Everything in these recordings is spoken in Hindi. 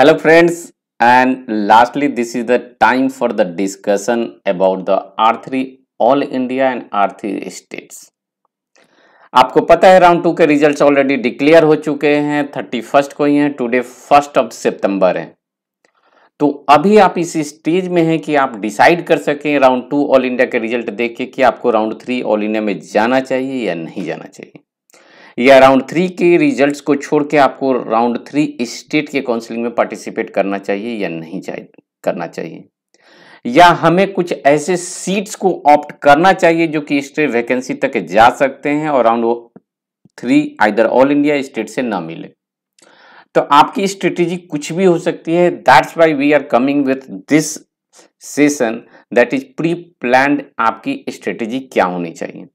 hello friends and lastly this is the time for the discussion about the r3 all india and r3 states आपको पता है राउंड टू के रिजल्ट्स ऑलरेडी डिक्लेयर हो चुके हैं थर्टी फर्स्ट को ही हैं टुडे फर्स्ट ऑफ सितंबर है तो अभी आप इसी स्टेज में हैं कि आप डिसाइड कर सकें राउंड टू ऑल इंडिया के रिजल्ट देख के कि आपको राउंड थ्री ऑल इंडिया में जाना चाहिए या नहीं जाना चाहिए या राउंड थ्री के रिजल्ट्स को छोड़ के आपको राउंड थ्री स्टेट के काउंसलिंग में पार्टिसिपेट करना चाहिए या नहीं चाहिए करना चाहिए या हमें कुछ ऐसे सीट्स को ऑप्ट करना चाहिए जो कि स्टेट वैकेंसी तक जा सकते हैं और round three either all India state से ना मिले तो आपकी स्ट्रेटेजी कुछ भी हो सकती है that's why we are coming with this session that is pre plan आपकी स्ट्रेटेजी क्या होनी चाहिए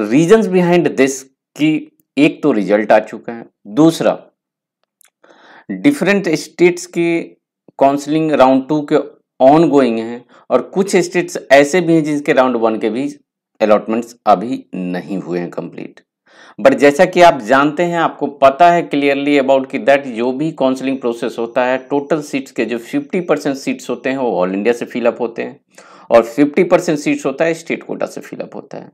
रीजंस बिहाइंड दिस कि एक तो रिजल्ट आ चुका है दूसरा डिफरेंट स्टेट्स की काउंसलिंग राउंड टू के ऑन गोइंग है और कुछ स्टेट्स ऐसे भी हैं जिनके राउंड वन के भी अलॉटमेंट्स अभी नहीं हुए हैं कंप्लीट बट जैसा कि आप जानते हैं आपको पता है क्लियरली अबाउट कि दैट जो भी काउंसलिंग प्रोसेस होता है टोटल सीट्स के जो 50 परसेंट सीट्स होते हैं वो ऑल इंडिया से फिलअप होते हैं और 50 परसेंट सीट्स होता है स्टेट कोटा से फिलअप होता है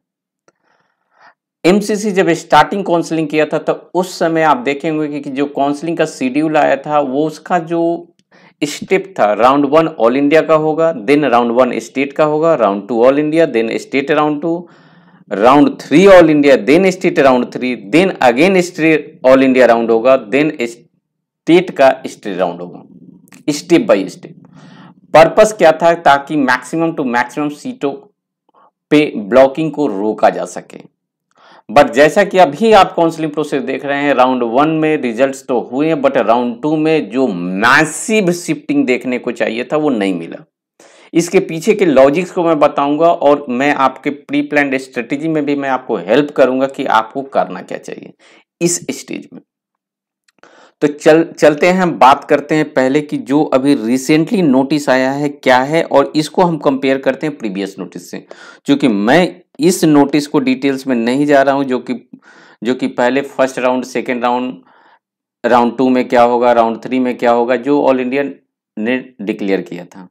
एमसीसी जब स्टार्टिंग काउंसलिंग किया था तो उस समय आप देखेंगे कि, जो काउंसलिंग का शेड्यूल आया था वो उसका जो स्टेप था राउंड वन ऑल इंडिया का होगा देन राउंड वन स्टेट का होगा round two all India then state round two round three all India then state round three then again state all India round होगा देन स्टेट का स्टेट राउंड होगा स्टेप बाय स्टेप पर्पस क्या था ताकि मैक्सिमम टू मैक्सिमम सीटों पे ब्लॉकिंग को रोका जा सके बट जैसा कि अभी आप काउंसलिंग प्रोसेस देख रहे हैं राउंड वन में रिजल्ट्स तो हुए बट राउंड टू में जो मैसिव शिफ्टिंग देखने को चाहिए था वो नहीं मिला इसके पीछे के लॉजिक्स को मैं बताऊंगा और मैं आपके प्री प्लान स्ट्रेटेजी में भी मैं आपको हेल्प करूंगा कि आपको करना क्या चाहिए इस स्टेज में तो चल चलते हैं हम बात करते हैं पहले कि जो अभी रिसेंटली नोटिस आया है क्या है और इसको हम कंपेयर करते हैं प्रीवियस नोटिस से क्योंकि मैं इस नोटिस को डिटेल्स में नहीं जा रहा हूं जो कि जो कि पहले first round second round round two में क्या होगा राउंड थ्री में क्या होगा जो ऑल इंडिया ने डिक्लेयर किया था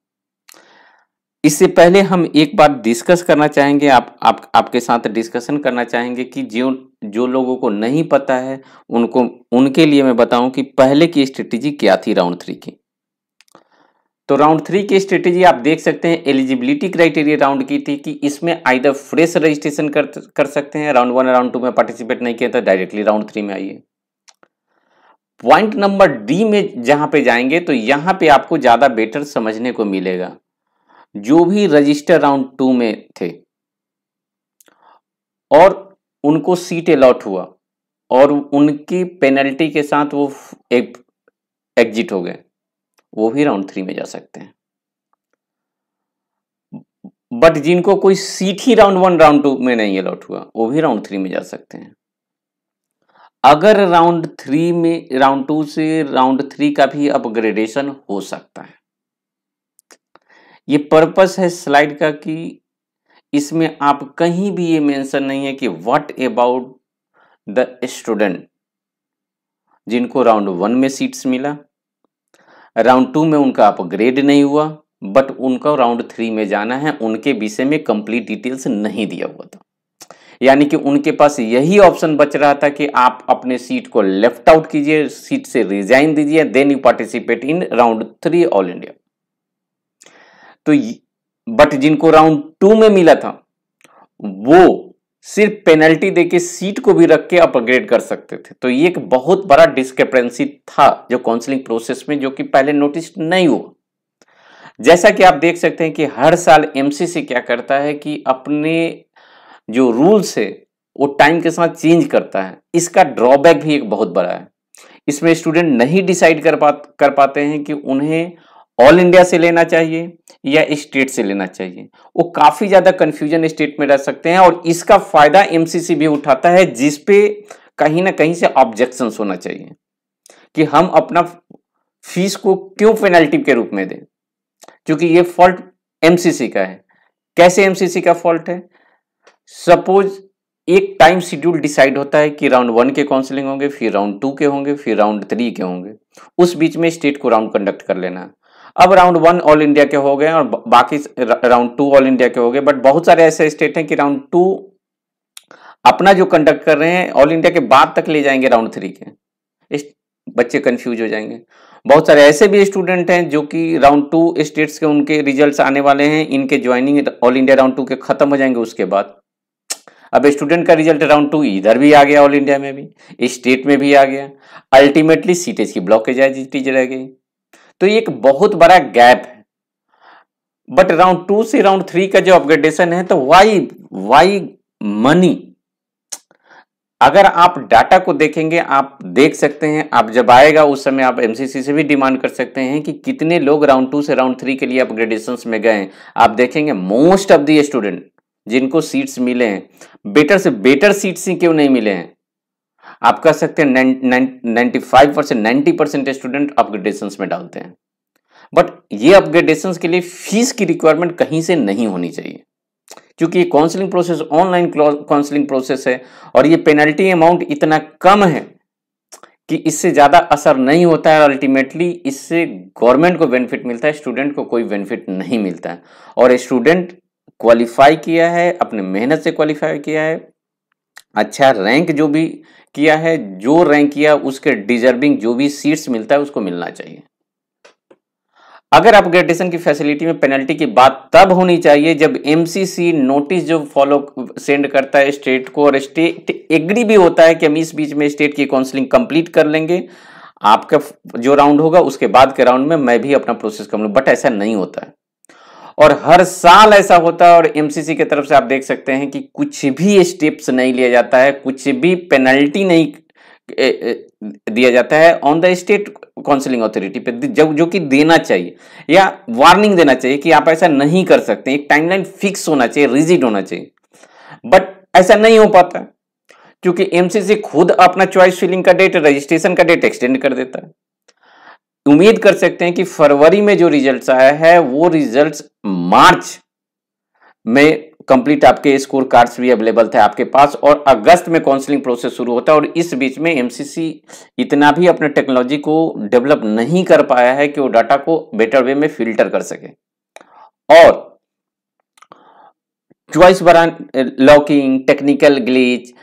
इससे पहले हम एक बार डिस्कस करना चाहेंगे आप, आप आपके साथ डिस्कशन करना चाहेंगे कि जो जो लोगों को नहीं पता है उनको उनके लिए मैं बताऊं कि पहले की स्ट्रेटेजी क्या थी राउंड थ्री की तो राउंड थ्री की स्ट्रेटेजी आप देख सकते हैं एलिजिबिलिटी क्राइटेरिया राउंड की थी कि इसमें आइदर फ्रेश रजिस्ट्रेशन कर कर सकते हैं राउंड वन राउंड टू में पार्टिसिपेट नहीं किया था डायरेक्टली राउंड थ्री में आइए पॉइंट नंबर डी में जहां पे जाएंगे तो यहां पे आपको ज़्यादा बेटर समझने को मिलेगा जो भी रजिस्टर राउंड टू में थे और उनको सीट अलॉट हुआ और उनकी पेनल्टी के साथ वो एग्जिट हो गए वो भी राउंड थ्री में जा सकते हैं बट जिनको कोई सीट ही राउंड वन राउंड टू में नहीं अलॉट हुआ वो भी राउंड थ्री में जा सकते हैं अगर राउंड थ्री में राउंड टू से राउंड थ्री का भी अपग्रेडेशन हो सकता है ये पर्पस है स्लाइड का कि इसमें आप कहीं भी ये मेंशन नहीं है कि व्हाट अबाउट द स्टूडेंट जिनको राउंड वन में सीट्स मिला राउंड टू में उनका अपग्रेड नहीं हुआ बट उनका राउंड थ्री में जाना है उनके विषय में कंप्लीट डिटेल्स नहीं दिया हुआ था यानी कि उनके पास यही ऑप्शन बच रहा था कि आप अपने सीट को लेफ्ट आउट कीजिए सीट से रिजाइन दीजिए then you participate in round three all India तो बट जिनको राउंड टू में मिला था वो सिर्फ पेनल्टी देके सीट को भी रख के अपग्रेड कर सकते थे तो ये एक बहुत बड़ा डिस्क्रिपेंसी था जो काउंसलिंग प्रोसेस में जो कि पहले नोटिस नहीं हुआ जैसा कि आप देख सकते हैं कि हर साल एमसीसी क्या करता है कि अपने जो रूल्स है वो टाइम के साथ चेंज करता है इसका ड्रॉबैक भी एक बहुत बड़ा है इसमें स्टूडेंट नहीं डिसाइड कर पा कर पाते हैं कि उन्हें ऑल इंडिया से लेना चाहिए या स्टेट से लेना चाहिए वो काफी ज्यादा कंफ्यूजन स्टेट में रह सकते हैं और इसका फायदा एमसीसी भी उठाता है जिसपे कहीं ना कहीं से ऑब्जेक्शन होना चाहिए कि हम अपना फीस को क्यों पेनल्टी के रूप में दें क्योंकि ये फॉल्ट एमसीसी का है कैसे एमसीसी का फॉल्ट है सपोज एक टाइम शेड्यूल डिसाइड होता है कि राउंड वन के काउंसलिंग होंगे फिर राउंड टू के होंगे फिर राउंड थ्री के होंगे उस बीच में स्टेट को राउंड कंडक्ट कर लेना अब राउंड वन ऑल इंडिया के हो गए और बाकी राउंड टू ऑल इंडिया के हो गए बट बहुत सारे ऐसे स्टेट हैं कि राउंड टू अपना जो कंडक्ट कर रहे हैं ऑल इंडिया के बाद तक ले जाएंगे राउंड थ्री के इस बच्चे कंफ्यूज हो जाएंगे बहुत सारे ऐसे भी स्टूडेंट हैं जो कि राउंड टू स्टेट्स के उनके रिजल्ट्स आने वाले हैं इनके joining all India round two के खत्म हो जाएंगे उसके बाद अब स्टूडेंट का रिजल्ट राउंड टू इधर भी आ गया ऑल इंडिया में भी स्टेट में भी आ गया अल्टीमेटली सीटेज की ब्लॉकेज आए रह गई तो ये एक बहुत बड़ा गैप है बट राउंड टू से राउंड थ्री का जो अपग्रेडेशन है तो वाई वाई मनी अगर आप डाटा को देखेंगे आप देख सकते हैं आप जब आएगा उस समय आप एमसीसी से भी डिमांड कर सकते हैं कि कितने लोग राउंड टू से राउंड थ्री के लिए अपग्रेडेशन में गए आप देखेंगे मोस्ट ऑफ दी स्टूडेंट जिनको सीट्स मिले हैं बेटर से बेटर सीट्स ही क्यों नहीं मिले हैं आप कह सकते हैं ninety five percent percent student upgradation में डालते हैं बट ये अपग्रेडेशन के लिए फीस की रिक्वायरमेंट कहीं से नहीं होनी चाहिए क्योंकि ये counselling process online counselling process है और ये पेनल्टी अमाउंट इतना कम है कि इससे ज़्यादा असर नहीं होता है अल्टीमेटली इससे गवर्नमेंट को बेनिफिट मिलता है स्टूडेंट को कोई बेनिफिट नहीं मिलता है और स्टूडेंट क्वालिफाई किया है अपने मेहनत से क्वालिफाई किया है अच्छा रैंक जो भी किया है जो रैंक किया उसके डिजर्विंग जो भी सीट्स मिलता है उसको मिलना चाहिए अगर अपग्रेडेशन की फैसिलिटी में पेनल्टी की बात तब होनी चाहिए जब एमसीसी नोटिस जो फॉलो सेंड करता है स्टेट को और स्टेट एग्री भी होता है कि हम इस बीच में स्टेट की काउंसलिंग कंप्लीट कर लेंगे आपका जो राउंड होगा उसके बाद के राउंड में मैं भी अपना प्रोसेस कर लूँ बट ऐसा नहीं होता है और हर साल ऐसा होता है और एमसीसी की तरफ से आप देख सकते हैं कि कुछ भी स्टेप्स नहीं लिया जाता है कुछ भी पेनल्टी नहीं दिया जाता है on the state counselling authority पे जो जो कि देना चाहिए या वार्निंग देना चाहिए कि आप ऐसा नहीं कर सकते एक टाइमलाइन फिक्स होना चाहिए रिजिड होना चाहिए बट ऐसा नहीं हो पाता क्योंकि एमसीसी खुद अपना चॉइस फिलिंग का डेट रजिस्ट्रेशन का डेट एक्सटेंड कर देता है उम्मीद कर सकते हैं कि फरवरी में जो रिजल्ट्स आया है वो रिजल्ट्स मार्च में कंप्लीट आपके स्कोर कार्ड्स भी अवेलेबल थे आपके पास और अगस्त में काउंसलिंग प्रोसेस शुरू होता है और इस बीच में एमसीसी इतना भी अपने टेक्नोलॉजी को डेवलप नहीं कर पाया है कि वो डाटा को बेटर वे में फिल्टर कर सके और चॉइस बरान लॉकिंग टेक्निकल ग्लीच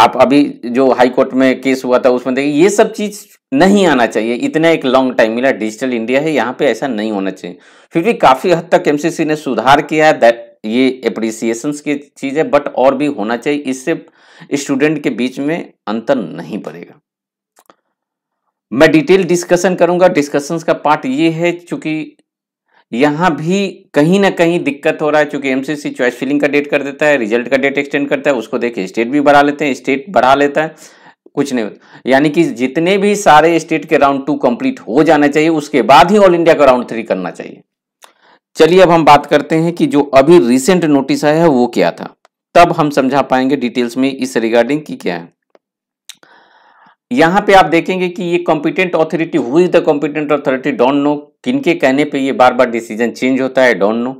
आप अभी जो हाई कोर्ट में केस हुआ था उसमें देखिए ये सब चीज नहीं आना चाहिए इतना एक लॉन्ग टाइम मिला डिजिटल इंडिया है यहाँ पे ऐसा नहीं होना चाहिए फिर भी काफी हद तक एमसीसी ने सुधार किया है दैट ये अप्रिसिएशन की चीज है बट और भी होना चाहिए इससे स्टूडेंट के बीच में अंतर नहीं पड़ेगा मैं डिटेल डिस्कशन करूंगा डिस्कशन का पार्ट ये है चूंकि यहाँ भी कहीं ना कहीं दिक्कत हो रहा है क्योंकि एमसीसी चॉइस फिलिंग का डेट कर देता है रिजल्ट का डेट एक्सटेंड करता है उसको देखिए स्टेट भी बढ़ा लेते हैं स्टेट बढ़ा लेता है कुछ नहीं होता यानी कि जितने भी सारे स्टेट के राउंड टू कंप्लीट हो जाना चाहिए उसके बाद ही ऑल इंडिया का राउंड थ्री करना चाहिए चलिए अब हम बात करते हैं कि जो अभी रिसेंट नोटिस आया है वो क्या था तब हम समझा पाएंगे डिटेल्स में इस रिगार्डिंग की क्या है यहां पे आप देखेंगे कि ये कॉम्पिटेंट ऑथोरिटी हुई the competent authority don't know किनके कहने पे ये बार बार डिसीजन चेंज होता है डोंट नो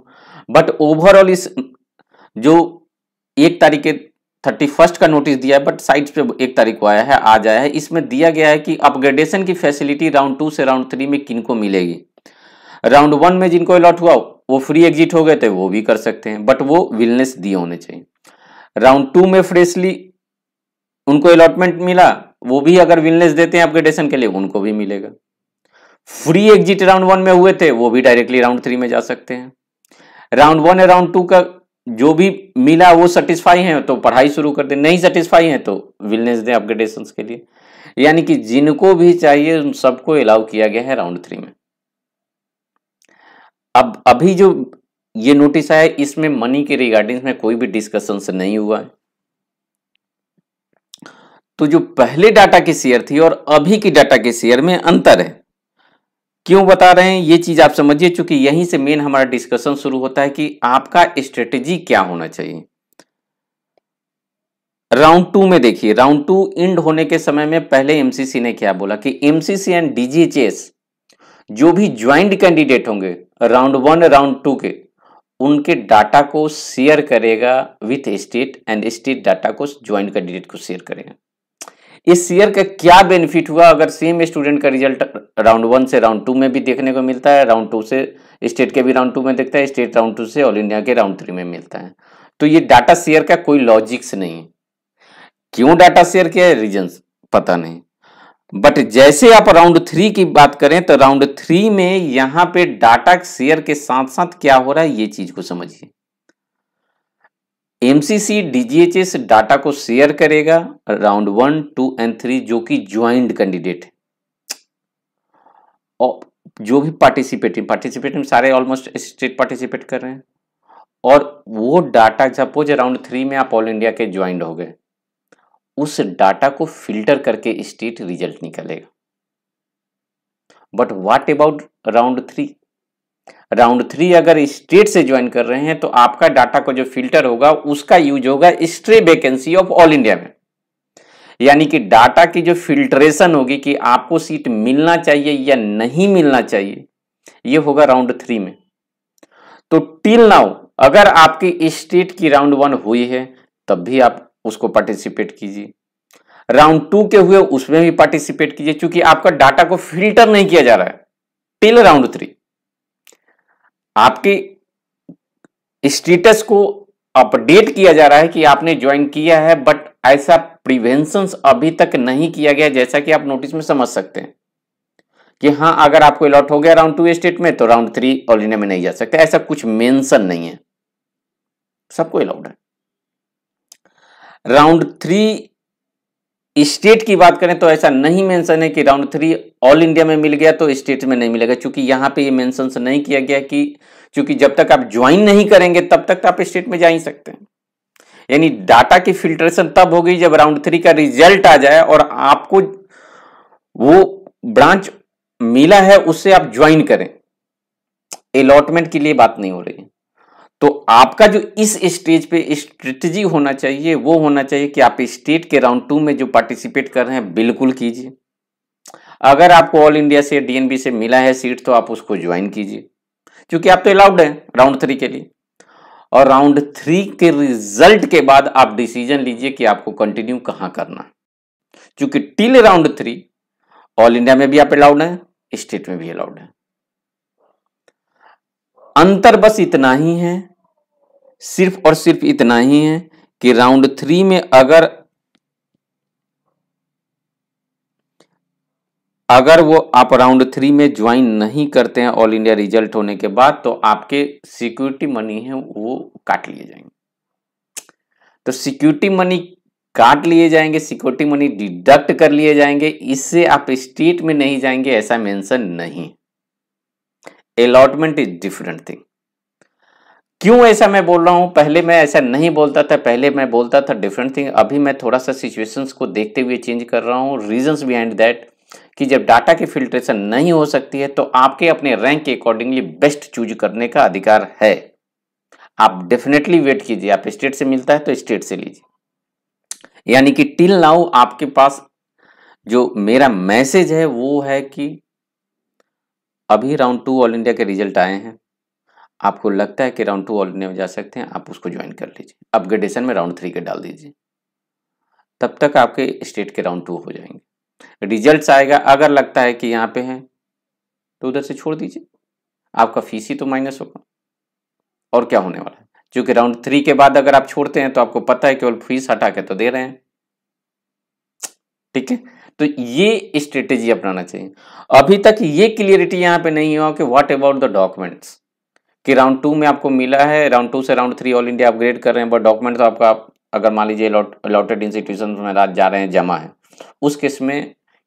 बट ओवरऑल इस जो एक तारीख के थर्टी फर्स्ट का नोटिस दिया है बट साइट पे एक तारीख को आया है आज आया है इसमें दिया गया है कि अपग्रेडेशन की फैसिलिटी राउंड टू से राउंड थ्री में किनको मिलेगी राउंड वन में जिनको अलॉट हुआ वो फ्री एग्जिट हो गए थे वो भी कर सकते हैं बट वो विलनेस दिए होने चाहिए राउंड टू में फ्रेशली उनको अलॉटमेंट मिला वो भी अगर विलनेस देते हैं अपग्रेडेशन के लिए उनको भी मिलेगा फ्री एग्जिट राउंड वन में हुए थे वो भी डायरेक्टली राउंड थ्री में जा सकते हैं राउंड वन या राउंड टू का जो भी मिला वो सेटिस्फाई है तो पढ़ाई शुरू कर दे नहीं सेटिस्फाई है तो विलनेस दे अपग्रेडेशन के लिए यानी कि जिनको भी चाहिए उन सबको अलाउ किया गया है राउंड थ्री में अब अभी जो ये नोटिस आया इसमें मनी के रिगार्डिंग में कोई भी डिस्कशन नहीं हुआ है तो जो पहले डाटा की शेयर थी और अभी की डाटा के शेयर में अंतर है क्यों बता रहे हैं ये चीज़ आप समझिए चूंकि यहीं से मेन हमारा डिस्कशन शुरू होता है कि आपका स्ट्रेटेजी क्या होना चाहिए राउंड टू में देखिए राउंड टू इंड होने के समय में पहले एमसीसी ने क्या बोला कि एमसीसी एंड डीजीएचएस जो भी ज्वाइंट कैंडिडेट होंगे राउंड वन राउंड टू के उनके डाटा को शेयर करेगा with state and state data को ज्वाइंट कैंडिडेट को शेयर करेगा इस ईयर का क्या बेनिफिट हुआ अगर सेम स्टूडेंट का रिजल्ट राउंड वन से राउंड टू में भी देखने को मिलता है राउंड टू से स्टेट के भी राउंड टू में देखता है स्टेट राउंड टू से ऑल इंडिया के राउंड थ्री में मिलता है तो ये डाटा शेयर का कोई लॉजिक्स नहीं है क्यों डाटा शेयर किया है रीजन पता नहीं बट जैसे आप राउंड थ्री की बात करें तो राउंड थ्री में यहां पे डाटा शेयर के साथ साथ क्या हो रहा है ये चीज को समझिए एमसीसी डीजीएचएस डाटा को शेयर करेगा round one two and three जो कि ज्वाइंट कैंडिडेट जो भी पार्टिसिपेट पार्टिसिपेटिव सारे ऑलमोस्ट स्टेट पार्टिसिपेट कर रहे हैं और वो डाटा सपोज राउंड थ्री में आप ऑल इंडिया के ज्वाइंट हो गए उस डाटा को फिल्टर करके स्टेट रिजल्ट निकलेगा but what about round three round three अगर स्टेट से ज्वाइन कर रहे हैं तो आपका डाटा का जो फिल्टर होगा उसका यूज होगा stray vacancy of all India में यानी कि डाटा की जो फिल्ट्रेशन होगी कि आपको सीट मिलना चाहिए या नहीं मिलना चाहिए यह होगा राउंड थ्री में तो टिल नाउ अगर आपकी स्टेट की राउंड वन हुई है तब भी आप उसको पार्टिसिपेट कीजिए राउंड टू के हुए उसमें भी पार्टिसिपेट कीजिए क्योंकि आपका डाटा को फिल्टर नहीं किया जा रहा है टिल राउंड थ्री आपकी स्टेटस को अपडेट किया जा रहा है कि आपने ज्वाइन किया है बट ऐसा प्रिवेंशन अभी तक नहीं किया गया जैसा कि आप नोटिस में समझ सकते हैं कि हाँ अगर आपको अलॉट हो गया राउंड टू स्टेट में तो राउंड थ्री इंडिया में नहीं जा सकते ऐसा कुछ मेंशन नहीं है सबको अलाउड है राउंड थ्री स्टेट की बात करें तो ऐसा नहीं मेंशन है कि राउंड थ्री ऑल इंडिया में मिल गया तो स्टेट में नहीं मिलेगा क्योंकि यहां पे ये मेंशन नहीं किया गया कि क्योंकि जब तक आप ज्वाइन नहीं करेंगे तब तक तो आप स्टेट में जा ही सकते हैं यानी डाटा की फिल्ट्रेशन तब होगी जब राउंड थ्री का रिजल्ट आ जाए और आपको वो ब्रांच मिला है उससे आप ज्वाइन करें अलॉटमेंट के लिए बात नहीं हो रही है आपका जो इस स्टेज पे स्ट्रेटजी होना चाहिए वो होना चाहिए कि आप स्टेट के राउंड टू में जो पार्टिसिपेट कर रहे हैं बिल्कुल कीजिए अगर आपको ऑल इंडिया से डीएनबी से मिला है सीट तो आप उसको ज्वाइन कीजिए क्योंकि आप तो अलाउड हैं राउंड थ्री के लिए और राउंड थ्री के रिजल्ट के बाद आप डिसीजन लीजिए कि आपको कंटिन्यू कहां करना क्योंकि till round three all India में भी आप अलाउड हैं स्टेट में भी अलाउड है अंतर बस इतना ही है सिर्फ और सिर्फ इतना ही है कि राउंड थ्री में अगर अगर वो आप राउंड थ्री में ज्वाइन नहीं करते हैं ऑल इंडिया रिजल्ट होने के बाद तो आपके सिक्योरिटी मनी है वो काट लिए जाएंगे तो सिक्योरिटी मनी काट लिए जाएंगे सिक्योरिटी मनी डिडक्ट कर लिए जाएंगे इससे आप स्टेट में नहीं जाएंगे ऐसा मेंशन नहीं अलॉटमेंट इज डिफरेंट थिंग क्यों ऐसा मैं बोल रहा हूँ पहले मैं ऐसा नहीं बोलता था पहले मैं बोलता था डिफरेंट थिंग अभी मैं थोड़ा सा सिचुएशंस को देखते हुए चेंज कर रहा हूँ रीजंस बिहाइंड दैट कि जब डाटा की फिल्ट्रेशन नहीं हो सकती है तो आपके अपने रैंक के अकॉर्डिंगली बेस्ट चूज करने का अधिकार है आप डेफिनेटली वेट कीजिए आप स्टेट से मिलता है तो स्टेट से लीजिए यानी कि टिल नाउ आपके पास जो मेरा मैसेज है वो है कि अभी राउंड टू ऑल इंडिया के रिजल्ट आए हैं आपको लगता है कि राउंड टू ऑलरेडी में जा सकते हैं आप उसको ज्वाइन कर लीजिए अपग्रेडेशन में राउंड थ्री के डाल दीजिए तब तक आपके स्टेट के राउंड टू हो जाएंगे रिजल्ट्स आएगा अगर लगता है कि यहाँ पे हैं तो उधर से छोड़ दीजिए आपका फीस ही तो माइनस होगा और क्या होने वाला है क्योंकि राउंड थ्री के बाद अगर आप छोड़ते हैं तो आपको पता है केवल फीस हटा के तो दे रहे हैं ठीक है तो ये स्ट्रेटेजी अपनाना चाहिए अभी तक ये क्लियरिटी यहाँ पे नहीं हुआ कि व्हाट अबाउट द डॉक्यूमेंट्स कि राउंड टू में आपको मिला है राउंड टू से round three all India upgrade कर रहे हैं बट डॉक्यूमेंट तो आपका अगर मान लीजिए अलॉटेड इंस्टीट्यूशन में जा रहे हैं जमा है उस केस में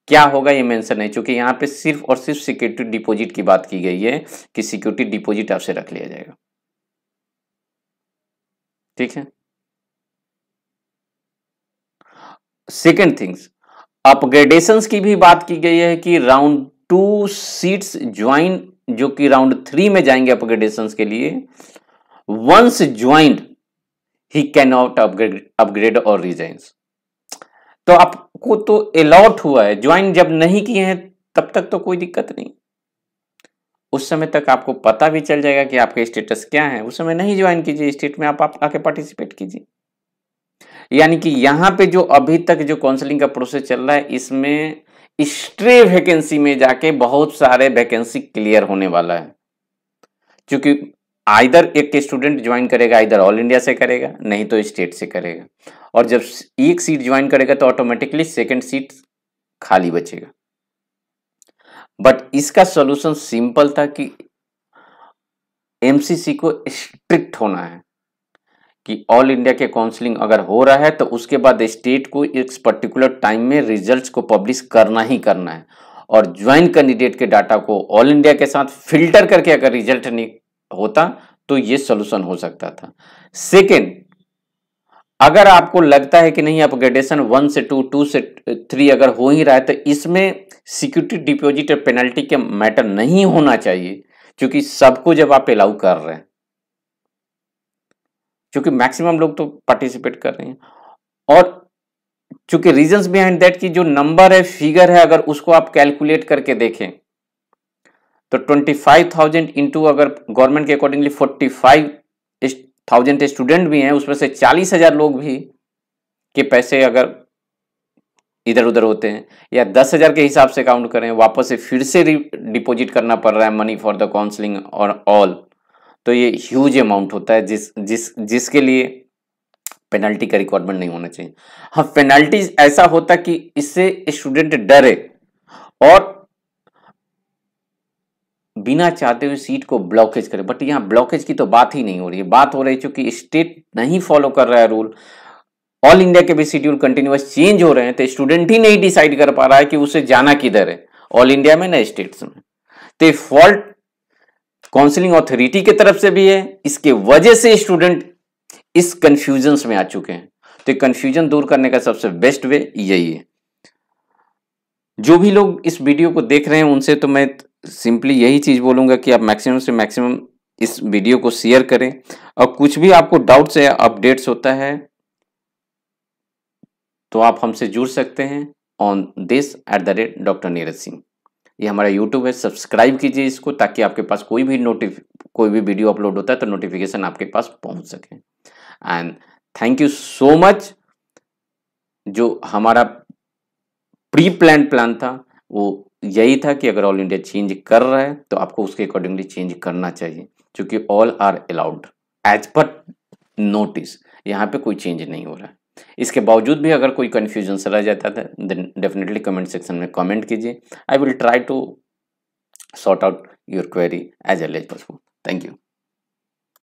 क्या होगा ये मेंशन है क्योंकि यहाँ पे सिर्फ और सिर्फ सिक्योरिटी डिपॉजिट की बात की गई है कि सिक्योरिटी डिपॉजिट आपसे रख लिया जाएगा ठीक है सेकेंड थिंग्स अपग्रेडेशन की भी बात की गई है कि राउंड टू सीट्स ज्वाइन जो कि राउंड थ्री में जाएंगे अपग्रेडेशन के लिए once joint he can not upgrade upgrade और रिजाइन तो आपको तो अलॉट हुआ है ज्वाइन जब नहीं किए हैं तब तक तो कोई दिक्कत नहीं उस समय तक आपको पता भी चल जाएगा कि आपके स्टेटस क्या है उस समय नहीं ज्वाइन कीजिए स्टेट में आप, आप आके पार्टिसिपेट कीजिए यानी कि यहां पे जो अभी तक जो काउंसलिंग का प्रोसेस चल रहा है इसमें स्ट्रे वैकेंसी में जाके बहुत सारे वैकेंसी क्लियर होने वाला है क्योंकि आइधर एक स्टूडेंट ज्वाइन करेगा इधर ऑल इंडिया से करेगा नहीं तो स्टेट से करेगा और जब एक सीट ज्वाइन करेगा तो ऑटोमेटिकली सेकेंड सीट खाली बचेगा बट इसका सोल्यूशन सिंपल था कि एमसीसी को स्ट्रिक्ट होना है कि ऑल इंडिया के काउंसलिंग अगर हो रहा है तो उसके बाद स्टेट को इस पर्टिकुलर टाइम में रिजल्ट्स को पब्लिश करना ही करना है और ज्वाइन कैंडिडेट के डाटा को ऑल इंडिया के साथ फिल्टर करके अगर रिजल्ट नहीं होता तो ये सोल्यूशन हो सकता था सेकेंड अगर आपको लगता है कि नहीं अपग्रेडेशन वन से टू टू से थ्री अगर हो ही रहा है तो इसमें सिक्योरिटी डिपोजिट और पेनल्टी के मैटर नहीं होना चाहिए क्योंकि सबको जब आप अलाउ कर रहे हैं क्योंकि मैक्सिमम लोग तो पार्टिसिपेट कर रहे हैं और चूंकि रीजन बिहाइंड दैट की जो नंबर है फिगर है अगर उसको आप कैलकुलेट करके देखें तो 25,000 इंटू अगर गवर्नमेंट के अकॉर्डिंगली 45,000 स्टूडेंट भी हैं उसमें से 40,000 लोग भी के पैसे अगर इधर उधर होते हैं या दस हज़ार के हिसाब से काउंट करें वापस से फिर से डिपॉजिट करना पड़ रहा है मनी फॉर द काउंसलिंग और ऑल तो ये ह्यूज अमाउंट होता है जिस जिस जिसके लिए पेनल्टी का रिक्वायरमेंट नहीं होना चाहिए हाँ पेनल्टी ऐसा होता कि इससे स्टूडेंट डरे और बिना चाहते हुए सीट को ब्लॉकेज करे बट यहां ब्लॉकेज की तो बात ही नहीं हो रही है बात हो रही चूंकि स्टेट नहीं फॉलो कर रहा है रूल ऑल इंडिया के भी शेड्यूल कंटिन्यूस चेंज हो रहे हैं तो स्टूडेंट ही नहीं डिसाइड कर पा रहा है कि उसे जाना किधर है ऑल इंडिया में न स्टेट्स में तो फॉल्ट काउंसलिंग अथॉरिटी की तरफ से भी है इसके वजह से स्टूडेंट इस कंफ्यूजन में आ चुके हैं तो कंफ्यूजन दूर करने का सबसे बेस्ट वे यही है जो भी लोग इस वीडियो को देख रहे हैं उनसे तो मैं सिंपली यही चीज़ बोलूंगा कि आप मैक्सिमम से मैक्सिमम इस वीडियो को शेयर करें और कुछ भी आपको डाउट्स या अपडेट्स होता है तो आप हमसे जुड़ सकते हैं on this at the rate doctor Neeraj Singh ये हमारा यूट्यूब है सब्सक्राइब कीजिए इसको ताकि आपके पास कोई भी नोटिफ कोई भी वीडियो अपलोड होता है तो नोटिफिकेशन आपके पास पहुंच सके and thank you so much जो हमारा प्री प्लान प्लान था वो यही था कि अगर ऑल इंडिया चेंज कर रहा है तो आपको उसके अकॉर्डिंगली चेंज करना चाहिए क्योंकि all are allowed as per notice यहाँ पे कोई चेंज नहीं हो रहा है इसके बावजूद भी अगर कोई कन्फ्यूजन रह जाता था देन डेफिनेटली कमेंट सेक्शन में कमेंट कीजिए I will try to sort out your query as early as possible thank you